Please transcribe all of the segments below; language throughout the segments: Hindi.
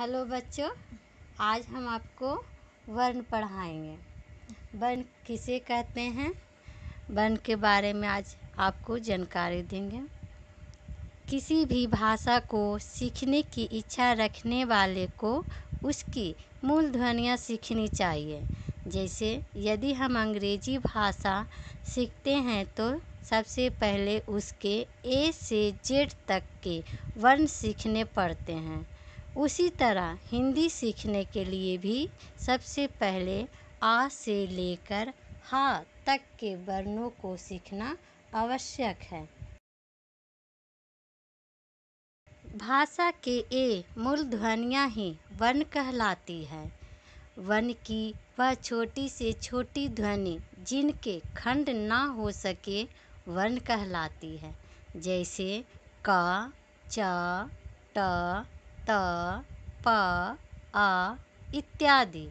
हेलो बच्चों आज हम आपको वर्ण पढ़ाएंगे वर्ण किसे कहते हैं वर्ण के बारे में आज आपको जानकारी देंगे किसी भी भाषा को सीखने की इच्छा रखने वाले को उसकी मूल ध्वनियाँ सीखनी चाहिए जैसे यदि हम अंग्रेजी भाषा सीखते हैं तो सबसे पहले उसके ए से जेड तक के वर्ण सीखने पड़ते हैं उसी तरह हिंदी सीखने के लिए भी सबसे पहले आ से लेकर हा तक के वर्णों को सीखना आवश्यक है भाषा के ए मूल ध्वनियाँ ही वन कहलाती है वन की वह छोटी से छोटी ध्वनि जिनके खंड ना हो सके वन कहलाती है जैसे क च ट त प आ इत्यादि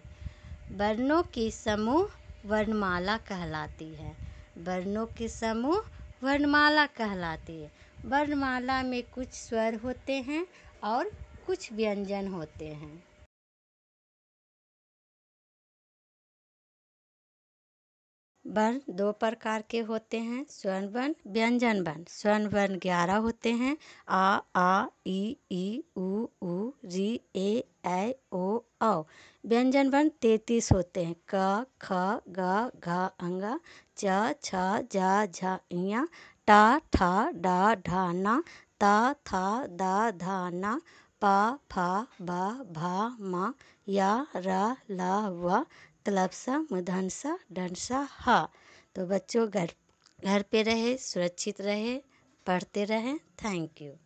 वर्णों की समूह वर्णमाला कहलाती है वर्णों की समूह वर्णमाला कहलाती है वर्णमाला में कुछ स्वर होते हैं और कुछ व्यंजन होते हैं वर्ण दो प्रकार के होते हैं स्वर्ण वर्ण व्यंजन वर्ण स्वर्ण वर्ण ग्यारह होते हैं आ आ ई ई उ ऊ री ए ऐ ओ औ व्यंजन वर्ण तैतीस होते हैं क ख ग घ ङ च छ ज झ ञ ट ठ ड ढ न त थ द ध न प फ ब भ म य र ल व तलब सा मुधन सा डन सा हा तो बच्चों घर घर पे रहें सुरक्षित रहें पढ़ते रहें थैंक यू